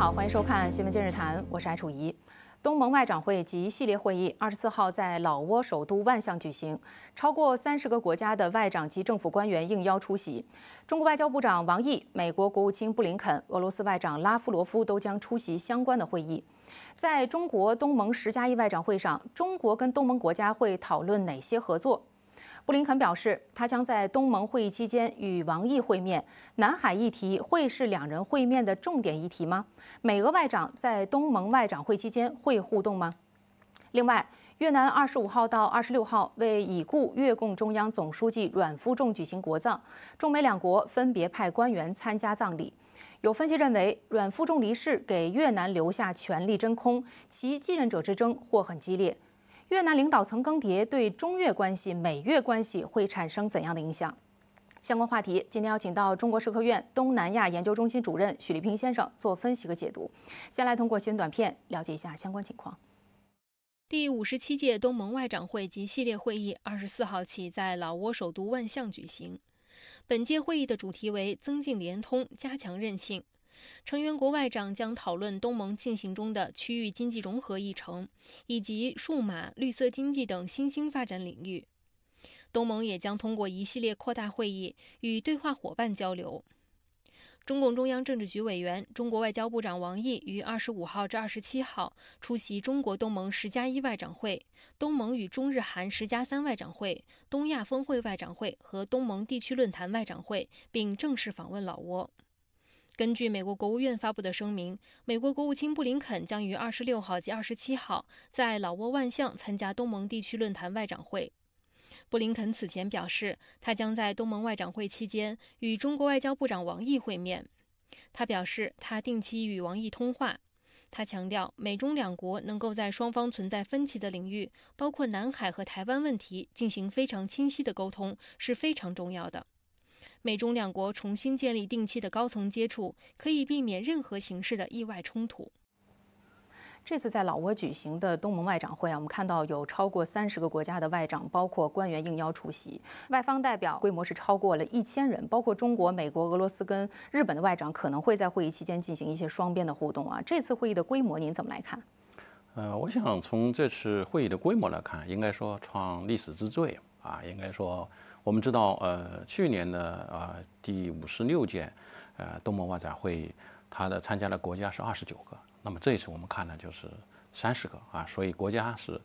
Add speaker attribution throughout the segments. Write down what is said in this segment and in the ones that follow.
Speaker 1: 好，欢迎收看《新闻今日谈》，我是艾楚怡。东盟外长会及系列会议二十四号在老挝首都万象举行，超过三十个国家的外长及政府官员应邀出席。中国外交部长王毅、美国国务卿布林肯、俄罗斯外长拉夫罗夫都将出席相关的会议。在中国东盟十加一外长会上，中国跟东盟国家会讨论哪些合作？布林肯表示，他将在东盟会议期间与王毅会面。南海议题会是两人会面的重点议题吗？美俄外长在东盟外长会期间会互动吗？另外，越南二十五号到二十六号为已故越共中央总书记阮富仲举行国葬，中美两国分别派官员参加葬礼。有分析认为，阮富仲离世给越南留下权力真空，其继任者之争或很激烈。越南领导层更迭对中越关系、美越关系会产生怎样的影响？相关话题，今天要请到中国社科院东南亚研究中心主任许立平先生做分析和解读。先来通过新闻短片了解一下相
Speaker 2: 关情况。第五十七届东盟外长会及系列会议二十四号起在老挝首都万象举行，本届会议的主题为“增进联通，加强韧性”。成员国外长将讨论东盟进行中的区域经济融合议程，以及数码、绿色经济等新兴发展领域。东盟也将通过一系列扩大会议与对话伙伴交流。中共中央政治局委员、中国外交部长王毅于二十五号至二十七号出席中国东盟十加一外长会、东盟与中日韩十加三外长会、东亚峰会外长会和东盟地区论坛外长会，并正式访问老挝。根据美国国务院发布的声明，美国国务卿布林肯将于二十六号及二十七号在老挝万象参加东盟地区论坛外长会。布林肯此前表示，他将在东盟外长会期间与中国外交部长王毅会面。他表示，他定期与王毅通话。他强调，美中两国能够在双方存在分歧的领域，包括南海和台湾问题，进行非常清晰的沟通，是非常重要的。美中两国重新建立定期的高层接触，可以避免任何形式的意外冲突。这次在
Speaker 1: 老挝举行的东盟外长会啊，我们看到有超过三十个国家的外长，包括官员应邀出席，外方代表规模是超过了一千人，包括中国、美国、俄罗斯跟日本的外长可能会在会议期间进行一些双边的互动啊。这次会议的规模您怎么来看？
Speaker 3: 呃，我想从这次会议的规模来看，应该说创历史之最啊，应该说。我们知道，呃，去年呢，呃第五十六届，呃，东盟外展会，它的参加的国家是二十九个，那么这一次我们看呢就是三十个啊，所以国家是，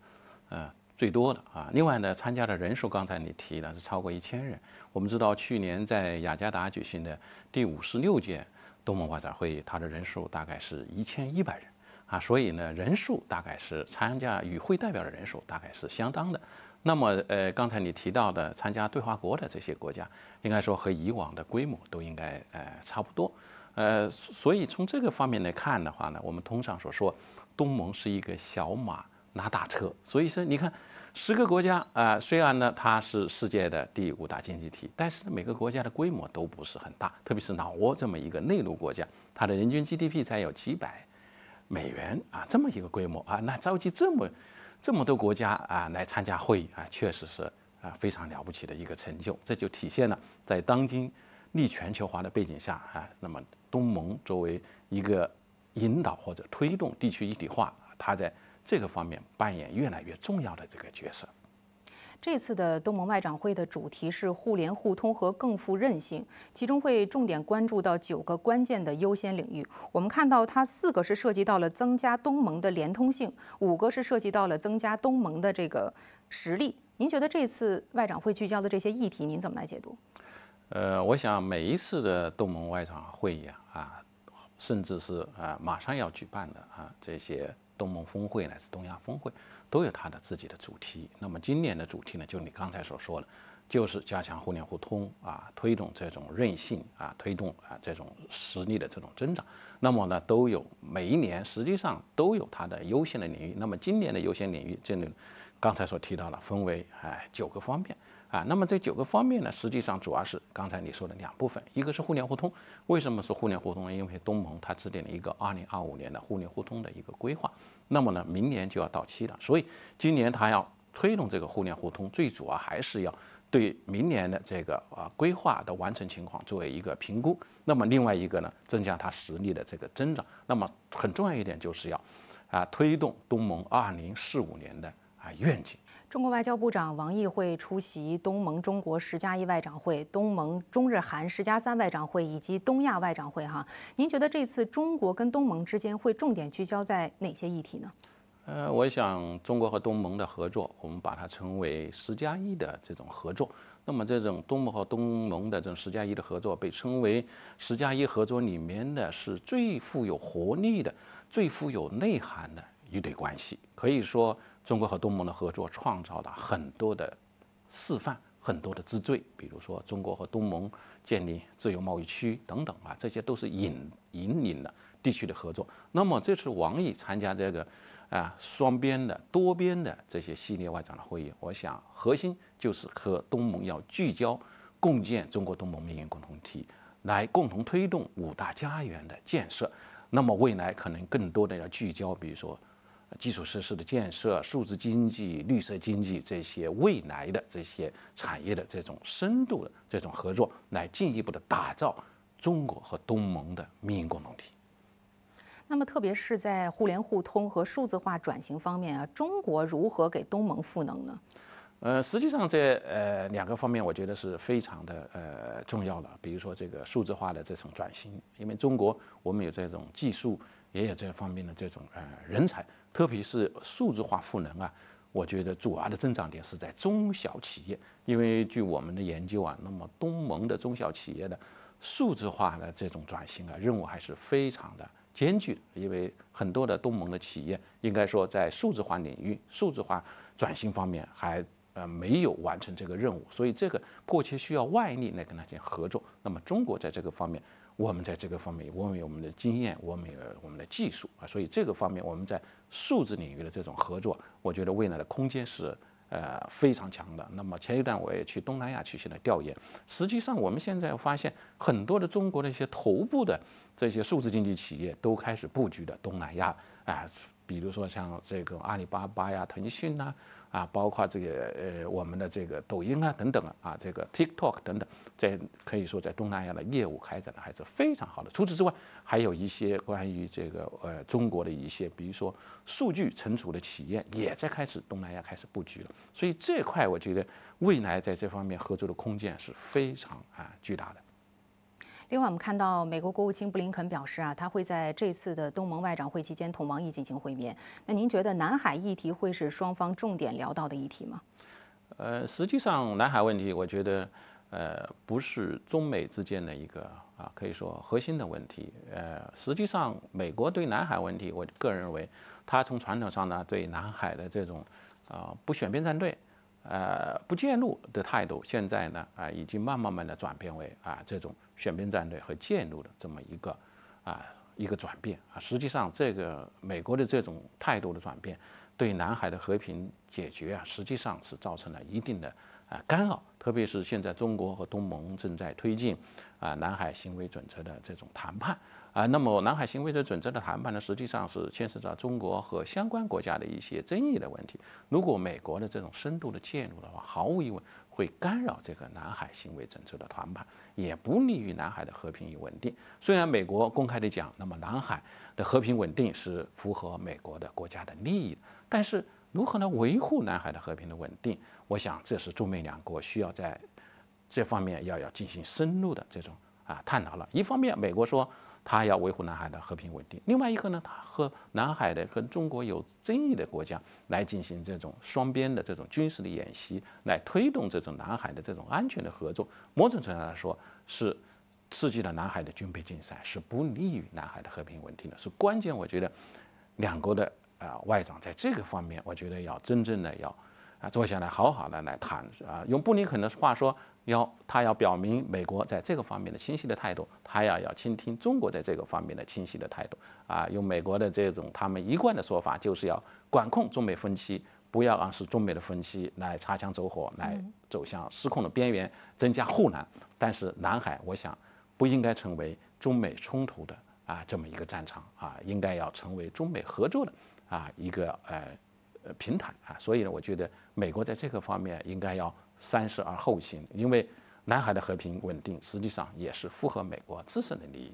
Speaker 3: 呃，最多的啊。另外呢，参加的人数，刚才你提了是超过一千人。我们知道去年在雅加达举行的第五十六届东盟外展会，它的人数大概是一千一百人。啊，所以呢，人数大概是参加与会代表的人数大概是相当的。那么，呃，刚才你提到的参加对话国的这些国家，应该说和以往的规模都应该呃差不多。呃，所以从这个方面来看的话呢，我们通常所说东盟是一个小马拉大车，所以说你看，十个国家啊，虽然呢它是世界的第五大经济体，但是每个国家的规模都不是很大，特别是老挝这么一个内陆国家，它的人均 GDP 才有几百。美元啊，这么一个规模啊，那召集这么这么多国家啊来参加会议啊，确实是啊非常了不起的一个成就。这就体现了在当今逆全球化的背景下啊，那么东盟作为一个引导或者推动地区一体化，它在这个方面扮演越来越重要的这个角色。
Speaker 1: 这次的东盟外长会的主题是互联互通和更富韧性，其中会重点关注到九个关键的优先领域。我们看到它四个是涉及到了增加东盟的联通性，五个是涉及到了增加东盟的这个实力。您觉得这次外长会聚焦的这些议题，您怎么来解读？
Speaker 3: 呃，我想每一次的东盟外长会议啊，啊，甚至是啊马上要举办的啊这些。东盟峰会乃至东亚峰会都有它的自己的主题。那么今年的主题呢，就你刚才所说的，就是加强互联互通啊，推动这种韧性啊，推动啊这种实力的这种增长。那么呢，都有每一年实际上都有它的优先的领域。那么今年的优先领域，这里刚才所提到了，分为哎九个方面。啊，那么这九个方面呢，实际上主要是刚才你说的两部分，一个是互联互通。为什么说互联互通呢？因为东盟它制定了一个二零二五年的互联互通的一个规划，那么呢，明年就要到期了，所以今年它要推动这个互联互通，最主要还是要对明年的这个啊规划的完成情况作为一个评估。那么另外一个呢，增加它实力的这个增长。那么很重要一点就是要啊推动东盟二零四五年的啊愿景。
Speaker 1: 中国外交部长王毅会出席东盟中国十加一外长会、东盟中日韩十加三外长会以及东亚外长会。哈，您觉得这次中国跟东盟之间会重点聚焦在哪些议题呢？
Speaker 3: 呃，我想中国和东盟的合作，我们把它称为十加一的这种合作。那么，这种东盟和东盟的这种十加一的合作，被称为十加一合作里面的是最富有活力的、最富有内涵的一对关系，可以说。中国和东盟的合作创造了很多的示范，很多的之最，比如说中国和东盟建立自由贸易区等等啊，这些都是引引领的地区的合作。那么这次王毅参加这个啊双边的、多边的这些系列外长的会议，我想核心就是和东盟要聚焦共建中国东盟命运共同体，来共同推动五大家园的建设。那么未来可能更多的要聚焦，比如说。基础设施的建设、数字经济、绿色经济这些未来的这些产业的这种深度的这种合作，来进一步的打造中国和东盟的民营共同体。
Speaker 1: 那么，特别是在互联互通和数字化转型方面啊，中国如何给东盟赋能呢？
Speaker 3: 呃，实际上在呃两个方面，我觉得是非常的呃重要的。比如说这个数字化的这种转型，因为中国我们有这种技术，也有这方面的这种呃人才。特别是数字化赋能啊，我觉得主要的增长点是在中小企业，因为据我们的研究啊，那么东盟的中小企业的数字化的这种转型啊，任务还是非常的艰巨，因为很多的东盟的企业应该说在数字化领域、数字化转型方面还呃没有完成这个任务，所以这个迫切需要外力来跟进行合作。那么中国在这个方面。我们在这个方面，我们有我们的经验，我们有我们的技术啊，所以这个方面我们在数字领域的这种合作，我觉得未来的空间是呃非常强的。那么前一段我也去东南亚去现在调研，实际上我们现在发现很多的中国的一些头部的这些数字经济企业都开始布局的东南亚啊，比如说像这个阿里巴巴呀、腾讯呐。啊，包括这个呃，我们的这个抖音啊，等等啊，啊，这个 TikTok 等等，在可以说在东南亚的业务开展的还是非常好的。除此之外，还有一些关于这个呃中国的一些，比如说数据存储的企业，也在开始东南亚开始布局了。所以这块，我觉得未来在这方面合作的空间是非常啊巨大的。
Speaker 1: 另外，我们看到美国国务卿布林肯表示啊，他会在这次的东盟外长会期间同王毅进行会面。那您觉得南海议题会是双方重点聊到的议题吗？
Speaker 3: 呃，实际上南海问题，我觉得呃不是中美之间的一个啊可以说核心的问题。呃，实际上美国对南海问题，我个人认为，它从传统上呢对南海的这种啊不选边站队，呃不介入的态度，现在呢啊已经慢慢慢的转变为啊这种。选边站队和介入的这么一个啊一个转变啊，实际上这个美国的这种态度的转变，对南海的和平解决啊，实际上是造成了一定的啊干扰。特别是现在中国和东盟正在推进啊南海行为准则的这种谈判啊，那么南海行为的准则的谈判呢，实际上是牵涉到中国和相关国家的一些争议的问题。如果美国的这种深度的介入的话，毫无疑问。会干扰这个南海行为政策的谈判，也不利于南海的和平与稳定。虽然美国公开的讲，那么南海的和平稳定是符合美国的国家的利益，但是如何来维护南海的和平的稳定？我想这是中美两国需要在，这方面要要进行深入的这种啊探讨了。一方面，美国说。他要维护南海的和平稳定，另外一个呢，他和南海的、跟中国有争议的国家来进行这种双边的这种军事的演习，来推动这种南海的这种安全的合作，某种程度上来说是刺激了南海的军备竞赛，是不利于南海的和平稳定的。是关键，我觉得两国的啊外长在这个方面，我觉得要真正的要。啊，坐下来好好的来谈啊，用布林肯的话说，要他要表明美国在这个方面的清晰的态度，他要要倾听中国在这个方面的清晰的态度。啊，用美国的这种他们一贯的说法，就是要管控中美分歧，不要让是中美的分歧来擦枪走火，来走向失控的边缘，增加护栏。但是南海，我想不应该成为中美冲突的啊这么一个战场啊，应该要成为中美合作的啊一个呃。呃，平坦啊，所以呢，我觉得美国在这个方面应该要三思而后行，因为南海的和平稳定实际上也是符合美国自身的利益。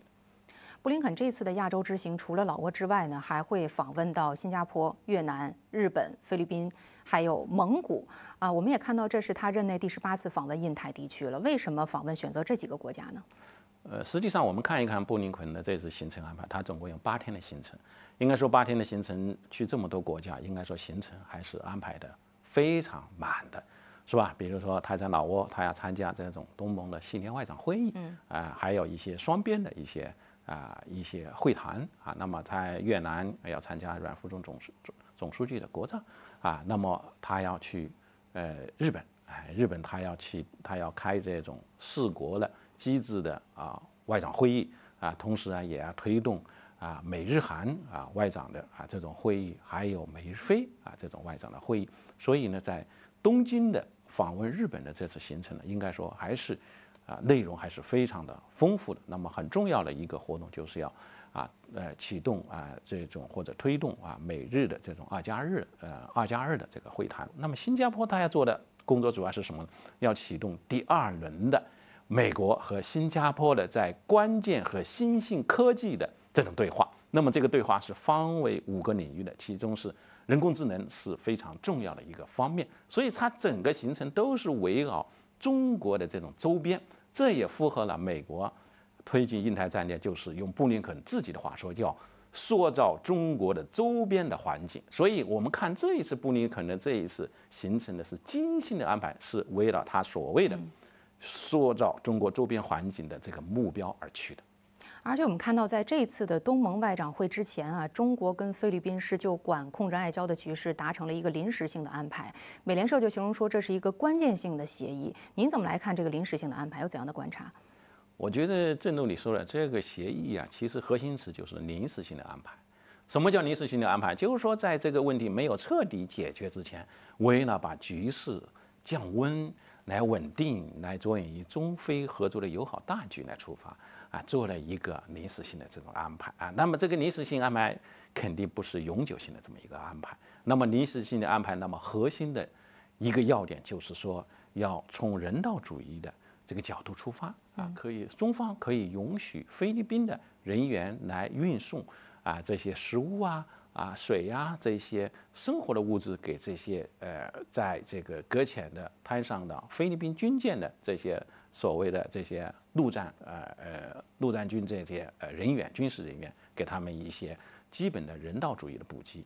Speaker 1: 布林肯这次的亚洲之行，除了老挝之外呢，还会访问到新加坡、越南、日本、菲律宾，还有蒙古啊。我们也看到，这是他任内第十八次访问印太地区了。为什么访问选择这几个国家呢？
Speaker 3: 呃，实际上我们看一看布林肯的这次行程安排，他总共有八天的行程，应该说八天的行程去这么多国家，应该说行程还是安排的非常满的，是吧？比如说，他在老挝，他要参加这种东盟的青天外长会议，啊，还有一些双边的一些啊一些会谈啊。那么在越南要参加阮富仲总书总总书记的国葬啊。那么他要去呃日本，哎，日本他要去，他要开这种四国的。机制的啊外长会议啊，同时啊也要推动啊美日韩啊外长的啊这种会议，还有美菲啊这种外长的会议。所以呢，在东京的访问日本的这次行程呢，应该说还是啊内容还是非常的丰富的。那么很重要的一个活动就是要啊呃启动啊这种或者推动啊美日的这种二加日呃二加二的这个会谈。那么新加坡它要做的工作主要是什么？要启动第二轮的。美国和新加坡的在关键和新兴科技的这种对话，那么这个对话是分为五个领域的，其中是人工智能是非常重要的一个方面，所以它整个行程都是围绕中国的这种周边，这也符合了美国推进印太战略，就是用布林肯自己的话说，叫塑造中国的周边的环境。所以，我们看这一次布林肯的这一次形成的是精心的安排，是围绕他所谓的。塑造中国周边环境的这个目标而去的，
Speaker 1: 而且我们看到，在这次的东盟外长会之前啊，中国跟菲律宾是就管控着外交的局势达成了一个临时性的安排。美联社就形容说这是一个关键性的协议。您怎么来看这个临时性的安排？有怎样的观察？
Speaker 3: 我觉得郑总你说的，这个协议啊，其实核心词就是临时性的安排。什么叫临时性的安排？就是说，在这个问题没有彻底解决之前，为了把局势降温。来稳定，来着眼于中非合作的友好大局来出发啊，做了一个临时性的这种安排啊。那么这个临时性安排肯定不是永久性的这么一个安排。那么临时性的安排，那么核心的一个要点就是说，要从人道主义的这个角度出发啊，可以中方可以允许菲律宾的人员来运送啊这些食物啊。啊，水呀，这些生活的物质给这些呃，在这个搁浅的滩上的菲律宾军舰的这些所谓的这些陆战呃呃陆战军这些呃人员军事人员，给他们一些基本的人道主义的补给。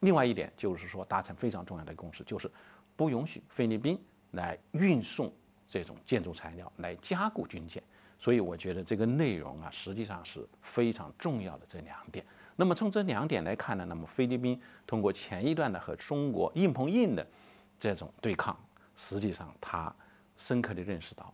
Speaker 3: 另外一点就是说达成非常重要的共识，就是不允许菲律宾来运送这种建筑材料来加固军舰。所以我觉得这个内容啊，实际上是非常重要的这两点。那么从这两点来看呢，那么菲律宾通过前一段的和中国硬碰硬的这种对抗，实际上他深刻地认识到，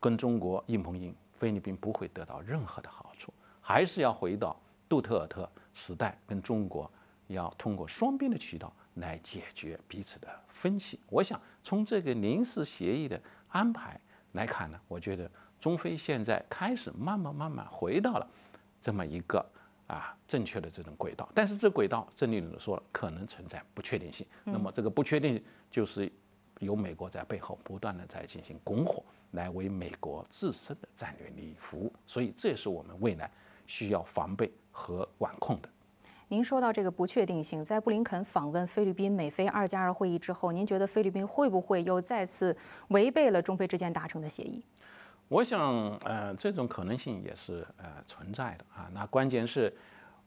Speaker 3: 跟中国硬碰硬，菲律宾不会得到任何的好处，还是要回到杜特尔特时代，跟中国要通过双边的渠道来解决彼此的分歧。我想从这个临时协议的安排来看呢，我觉得中非现在开始慢慢慢慢回到了这么一个。啊，正确的这种轨道，但是这轨道，郑立伦说了，可能存在不确定性。那么这个不确定就是由美国在背后不断的在进行拱火，来为美国自身的战略利益服务。所以这也是我们未来需要防备和管控的。
Speaker 1: 您说到这个不确定性，在布林肯访问菲律宾、美菲二加二会议之后，您觉得菲律宾会不会又再次违背了中菲之间达成的协议？
Speaker 3: 我想，呃，这种可能性也是呃存在的啊。那关键是，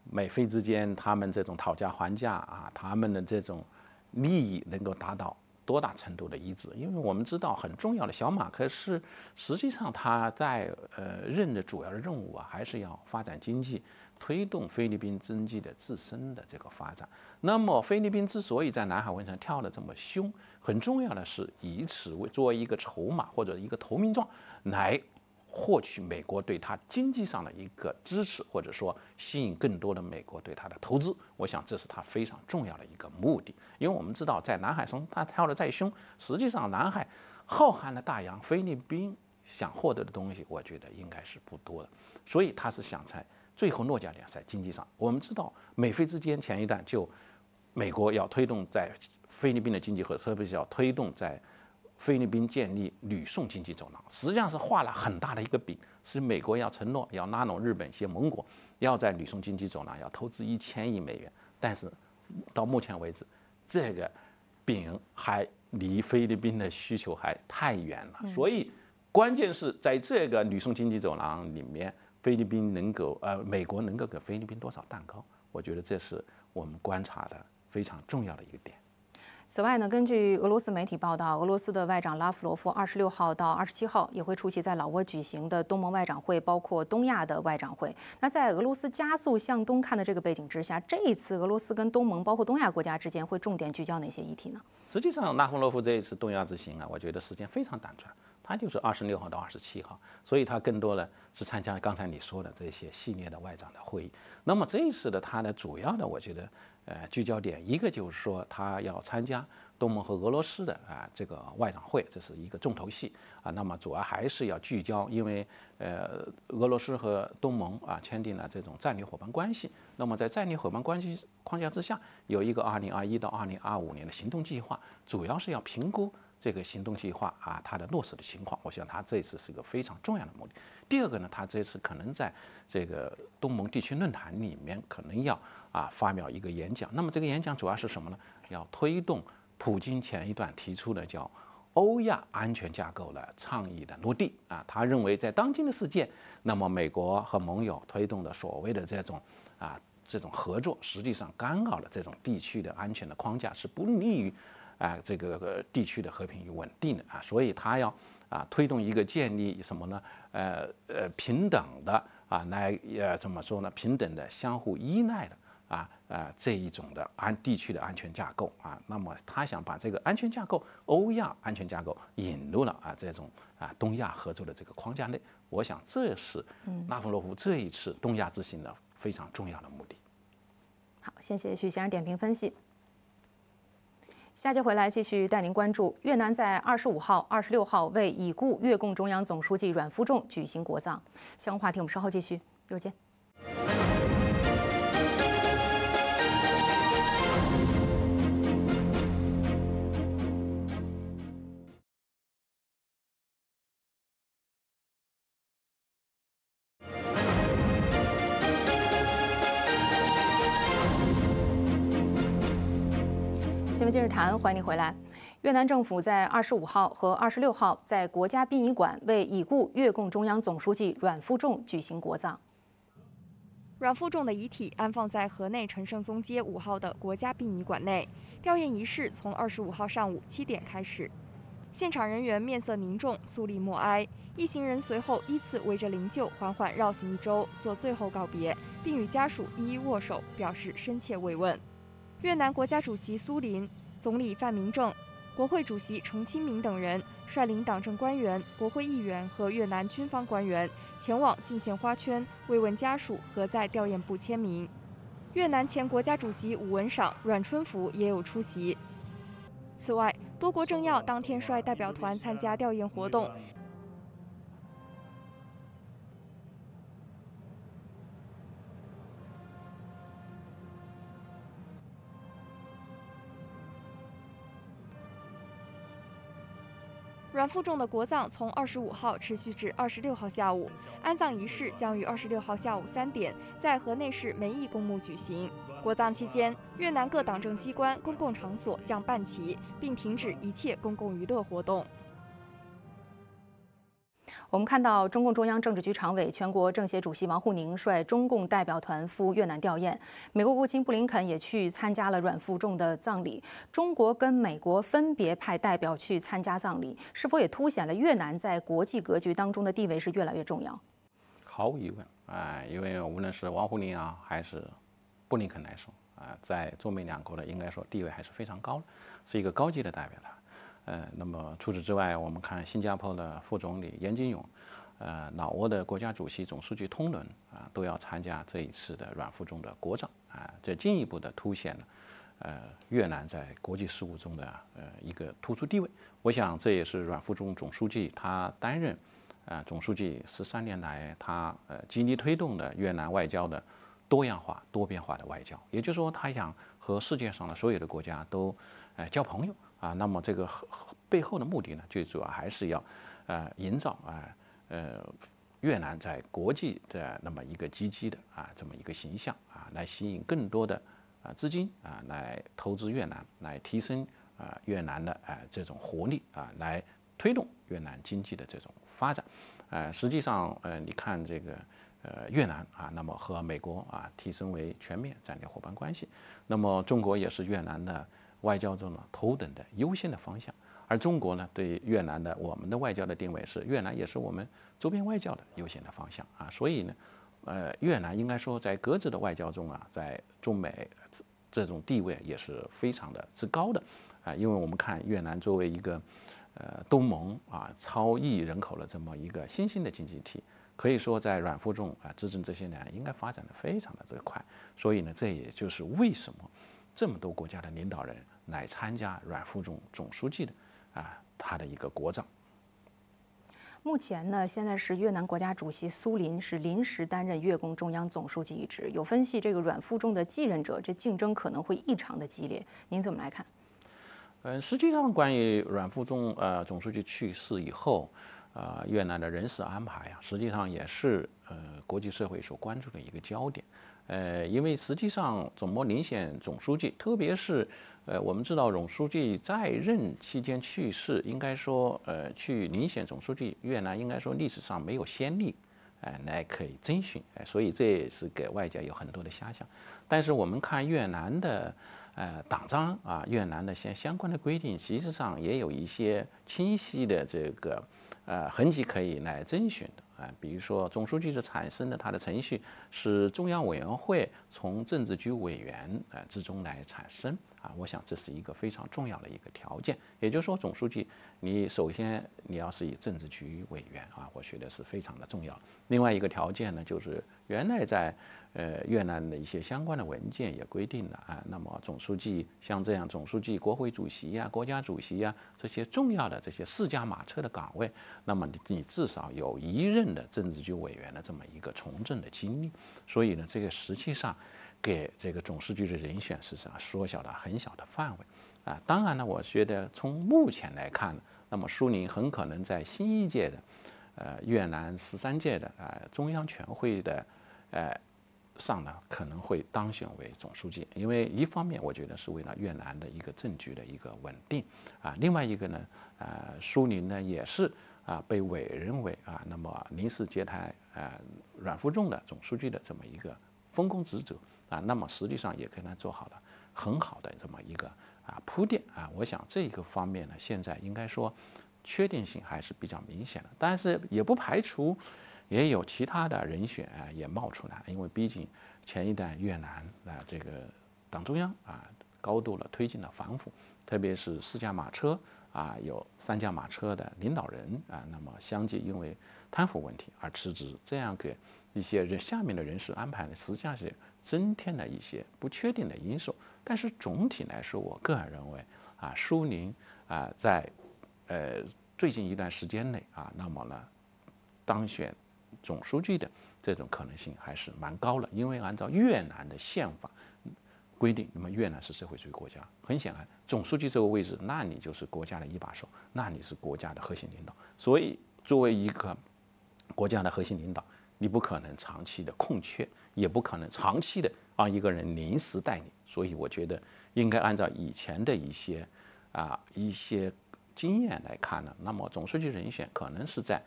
Speaker 3: 美菲之间他们这种讨价还价啊，他们的这种利益能够达到多大程度的一致？因为我们知道，很重要的小马克思实际上他在呃任的主要的任务啊，还是要发展经济，推动菲律宾经济的自身的这个发展。那么，菲律宾之所以在南海问题上跳得这么凶，很重要的是以此为作为一个筹码或者一个投名状。来获取美国对他经济上的一个支持，或者说吸引更多的美国对他的投资，我想这是他非常重要的一个目的。因为我们知道，在南海中他跳的再凶，实际上南海浩瀚的大洋，菲律宾想获得的东西，我觉得应该是不多的。所以他是想在最后落脚点在经济上。我们知道，美菲之间前一段就美国要推动在菲律宾的经济，和特别是要推动在。菲律宾建立吕宋经济走廊，实际上是画了很大的一个饼，是美国要承诺要拉拢日本一些盟国，要在吕宋经济走廊要投资一千亿美元。但是到目前为止，这个饼还离菲律宾的需求还太远了。所以关键是在这个吕宋经济走廊里面，菲律宾能够呃，美国能够给菲律宾多少蛋糕？我觉得这是我们观察的非常重要的一个点。
Speaker 1: 此外呢，根据俄罗斯媒体报道，俄罗斯的外长拉夫罗夫二十六号到二十七号也会出席在老挝举行的东盟外长会，包括东亚的外长会。那在俄罗斯加速向东看的这个背景之下，这一次俄罗斯跟东盟包括东亚国家之间会重点聚焦哪些议题呢？
Speaker 3: 实际上，拉夫罗夫这一次东亚之行啊，我觉得时间非常短暂，他就是二十六号到二十七号，所以他更多呢是参加刚才你说的这些系列的外长的会议。那么这一次的他呢，主要的我觉得。呃，聚焦点一个就是说，他要参加东盟和俄罗斯的啊这个外长会，这是一个重头戏啊。那么主要还是要聚焦，因为呃，俄罗斯和东盟啊签订了这种战略伙伴关系，那么在战略伙伴关系框架之下，有一个二零二一到二零二五年的行动计划，主要是要评估。这个行动计划啊，它的落实的情况，我想他这次是一个非常重要的目的。第二个呢，他这次可能在这个东盟地区论坛里面，可能要啊发表一个演讲。那么这个演讲主要是什么呢？要推动普京前一段提出的叫“欧亚安全架构”的倡议的落地啊。他认为在当今的世界，那么美国和盟友推动的所谓的这种啊这种合作，实际上干扰了这种地区的安全的框架，是不利于。啊，这个地区的和平与稳定啊，所以他要啊推动一个建立什么呢？呃呃，平等的啊，来呃怎么说呢？平等的、相互依赖的啊啊这一种的安地区的安全架构啊。那么他想把这个安全架构、欧亚安全架构引入了啊这种啊东亚合作的这个框架内。我想这是拉夫罗夫这一次东亚之行的非常重要的目的。
Speaker 1: 好，谢谢许先生点评分析。下节回来继续带您关注越南在二十五号、二十六号为已故越共中央总书记阮富仲举行国葬。相关话题，我们稍后继续，一会儿见。欢迎你回来。越南政府在二十五号和二十六号在国家殡仪馆为已故越共中央总书记阮富仲举行国葬。
Speaker 4: 阮富仲的遗体安放在河内陈胜宗街五号的国家殡仪馆内，吊唁仪式从二十五号上午七点开始。现场人员面色凝重，肃立默哀。一行人随后依次围着灵柩缓缓绕行一周，做最后告别，并与家属一一握手，表示深切慰问。越南国家主席苏林。总理范明政、国会主席程清明等人率领党政官员、国会议员和越南军方官员前往敬献花圈、慰问家属和在吊唁部签名。越南前国家主席武文赏、阮春福也有出席。此外，多国政要当天率代表团参加吊唁活动。阮富仲的国葬从二十五号持续至二十六号下午，安葬仪式将于二十六号下午三点在河内市梅邑公墓举行。国葬期间，越南各党政机关、
Speaker 1: 公共场所将半旗，并停止一切公共娱乐活动。我们看到，中共中央政治局常委、全国政协主席王沪宁率中共代表团赴越南吊唁，美国国务卿布林肯也去参加了阮富仲的葬礼。中国跟美国分别派代表去参加葬礼，是否也凸显了越南在国际格局当中的地位是越来越重要？
Speaker 3: 毫无疑问啊，因为无论是王沪宁啊，还是布林肯来说啊，在中美两国的应该说地位还是非常高，是一个高级的代表团。呃，那么除此之外，我们看新加坡的副总理严金勇，呃，老挝的国家主席总书记通伦啊，都要参加这一次的阮富仲的国葬啊，这进一步的凸显了呃越南在国际事务中的呃一个突出地位。我想这也是阮富仲总书记他担任啊总书记十三年来他呃极力推动的越南外交的多样化、多变化的外交，也就是说，他想和世界上的所有的国家都呃交朋友。啊，那么这个背后的目的呢，最主要还是要，呃，营造啊，呃，越南在国际的那么一个积极的啊这么一个形象啊，来吸引更多的啊资金啊来投资越南，来提升啊越南的啊这种活力啊，来推动越南经济的这种发展。呃，实际上，呃，你看这个，呃，越南啊，那么和美国啊提升为全面战略伙伴关系，那么中国也是越南的。外交中呢头等的优先的方向，而中国呢，对越南的我们的外交的定位是，越南也是我们周边外交的优先的方向啊，所以呢，呃，越南应该说在各自的外交中啊，在中美这种地位也是非常的之高的啊，因为我们看越南作为一个呃东盟啊超亿人口的这么一个新兴的经济体，可以说在软附重啊执政这些年应该发展的非常的这快，所以呢，这也就是为什么这么多国家的领导人。来参加阮富仲总书记的啊，他的一个国葬。
Speaker 1: 目前呢，现在是越南国家主席苏林是临时担任越共中央总书记一职，有分析这个阮富仲的继任者，这竞争可能会异常的激烈。您怎么来看？
Speaker 3: 嗯，实际上关于阮富仲呃总书记去世以后啊，越南的人事安排呀，实际上也是呃国际社会所关注的一个焦点。呃，因为实际上怎么遴选总书记，特别是呃，我们知道总书记在任期间去世，应该说呃，去遴选总书记，越南应该说历史上没有先例，哎，来可以遵循，哎，所以这也是给外界有很多的遐想。但是我们看越南的呃党章啊，越南的相相关的规定，实际上也有一些清晰的这个呃痕迹可以来遵循的。啊，比如说总书记的产生的，他的程序是中央委员会从政治局委员啊之中来产生。啊，我想这是一个非常重要的一个条件，也就是说，总书记，你首先你要是以政治局委员啊，我觉得是非常的重要。另外一个条件呢，就是原来在呃越南的一些相关的文件也规定了啊，那么总书记像这样，总书记、国会主席呀、国家主席呀这些重要的这些四驾马车的岗位，那么你你至少有一任的政治局委员的这么一个从政的经历，所以呢，这个实际上。给这个总书记的人选是实缩小了很小的范围，啊，当然呢，我觉得从目前来看呢，那么苏宁很可能在新一届的，呃，越南十三届的啊中央全会的，呃，上呢可能会当选为总书记，因为一方面我觉得是为了越南的一个政局的一个稳定，啊，另外一个呢，呃，苏宁呢也是啊被委认为啊那么临时接台啊阮富仲的总书记的这么一个。分工职责啊，那么实际上也跟他做好了很好的这么一个啊铺垫啊。我想这一个方面呢，现在应该说确定性还是比较明显的，但是也不排除也有其他的人选也冒出来，因为毕竟前一段越南啊这个党中央啊高度了推进了反腐，特别是四驾马车啊有三驾马车的领导人啊，那么相继因为贪腐问题而辞职，这样给。一些人下面的人事安排呢，实际上是增添了一些不确定的因素。但是总体来说，我个人认为啊，苏宁啊在呃最近一段时间内啊，那么呢当选总书记的这种可能性还是蛮高了，因为按照越南的宪法规定，那么越南是社会主义国家，很显然，总书记这个位置，那你就是国家的一把手，那你是国家的核心领导。所以作为一个国家的核心领导。你不可能长期的空缺，也不可能长期的让一个人临时代你。所以我觉得应该按照以前的一些啊一些经验来看呢。那么总书记人选可能是在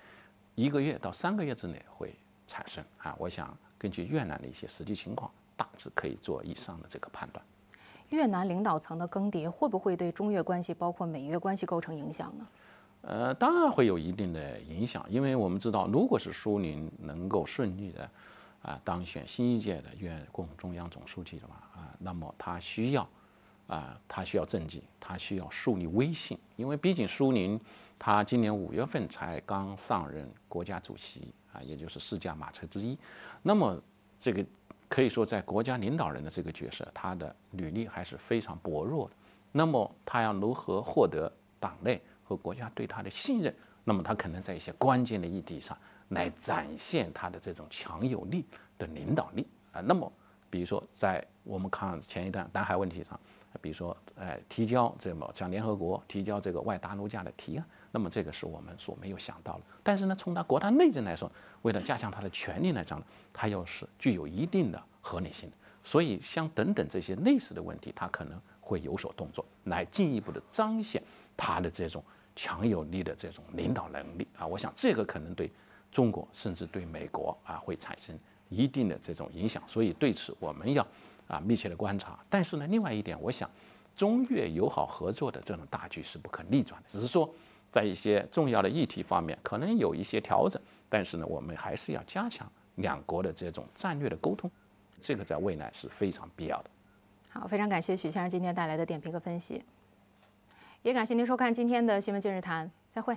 Speaker 3: 一个月到三个月之内会产生啊。我想根据越南的一些实际情况，大致可以做以上的这个判断。
Speaker 1: 越南领导层的更迭会不会对中越关系，包括美越关系构成影响呢？
Speaker 3: 呃，当然会有一定的影响，因为我们知道，如果是苏宁能够顺利的啊当选新一届的中共中央总书记的话啊，那么他需要啊，他需要政绩，他需要树立威信，因为毕竟苏宁他今年五月份才刚上任国家主席啊，也就是四驾马车之一，那么这个可以说在国家领导人的这个角色，他的履历还是非常薄弱的，那么他要如何获得党内？和国家对他的信任，那么他可能在一些关键的议题上来展现他的这种强有力的领导力啊。那么，比如说在我们看前一段南海问题上，比如说哎提交这么像联合国提交这个外达卢加的提案，那么这个是我们所没有想到的。但是呢，从他国家内政来说，为了加强他的权力来讲，他又是具有一定的合理性。所以，像等等这些类似的问题，他可能会有所动作，来进一步的彰显。他的这种强有力的这种领导能力啊，我想这个可能对中国甚至对美国啊会产生一定的这种影响，所以对此我们要啊密切的观察。但是呢，另外一点，我想中越友好合作的这种大局是不可逆转的，只是说在一些重要的议题方面可能有一些调整，但是呢，我们还是要加强两国的这种战略的沟通，这个在未来是非常必要的。
Speaker 1: 好，非常感谢许先生今天带来的点评和分析。也感谢您收看今天的《新闻今日谈》，再会。